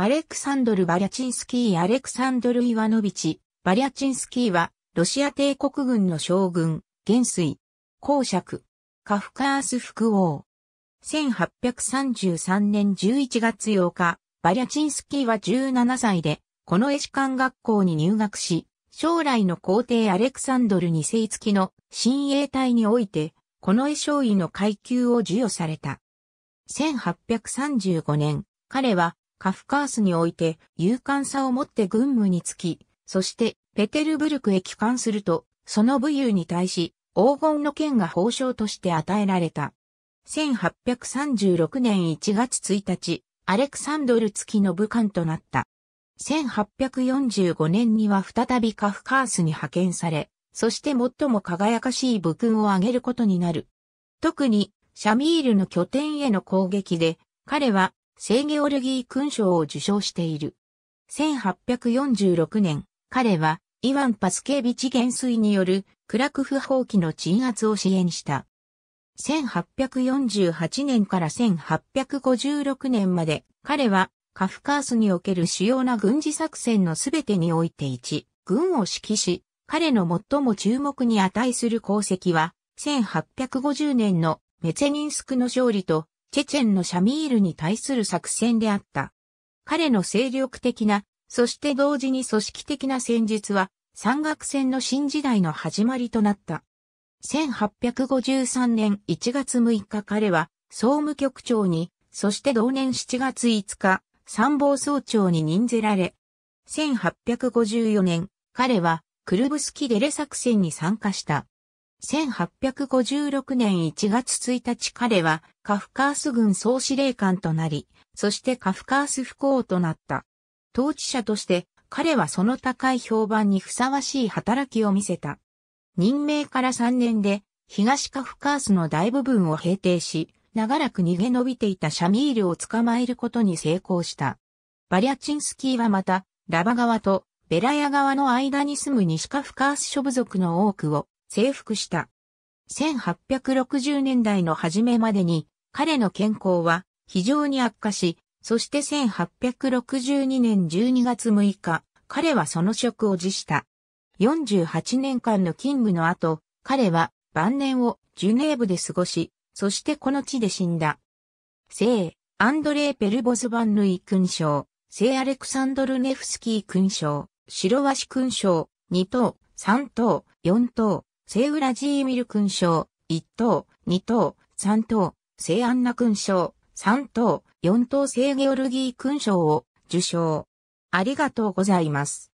アレクサンドル・バリャチンスキー・アレクサンドル・イワノビチ、バリャチンスキーは、ロシア帝国軍の将軍、元帥、公爵、カフカース副王。1833年11月8日、バリャチンスキーは17歳で、この絵カン学校に入学し、将来の皇帝アレクサンドル2世付きの新衛隊において、この絵将尉の階級を授与された。1835年、彼はカフカースにおいて勇敢さをもって軍務につき、そしてペテルブルクへ帰還すると、その武勇に対し黄金の剣が報奨として与えられた。1836年1月1日、アレクサンドル付きの武官となった。1845年には再びカフカースに派遣され、そして最も輝かしい武勲を挙げることになる。特に、シャミールの拠点への攻撃で、彼は聖ゲオルギー勲章を受賞している。1846年、彼は、イワン・パスケービチ元帥によるクラクフ放棄の鎮圧を支援した。1848年から1856年まで、彼はカフカースにおける主要な軍事作戦のすべてにおいて1、軍を指揮し、彼の最も注目に値する功績は、1850年のメツェニンスクの勝利と、チェチェンのシャミールに対する作戦であった。彼の精力的な、そして同時に組織的な戦術は、山岳戦の新時代の始まりとなった。1853年1月6日彼は、総務局長に、そして同年7月5日、参謀総長に任ぜられ、1854年、彼は、クルブスキデレ作戦に参加した。1856年1月1日彼は、カフカース軍総司令官となり、そしてカフカース不幸となった。統治者として彼はその高い評判にふさわしい働きを見せた。任命から3年で東カフカースの大部分を平定し、長らく逃げ延びていたシャミールを捕まえることに成功した。バリャチンスキーはまた、ラバ川とベラヤ川の間に住む西カフカース諸部族の多くを征服した。1860年代の初めまでに彼の健康は非常に悪化し、そして1862年12月6日、彼はその職を辞した。48年間の勤務の後、彼は晩年をジュネーブで過ごし、そしてこの地で死んだ。聖、アンドレー・ペルボス・バンルイ勲章、聖アレクサンドル・ネフスキー勲章、ワシ勲章、2等、3等、4等、聖ウラジーミル勲章、1等、2等、3等、聖アンナ勲章、三等、四等聖ゲオルギー勲章を受章。ありがとうございます。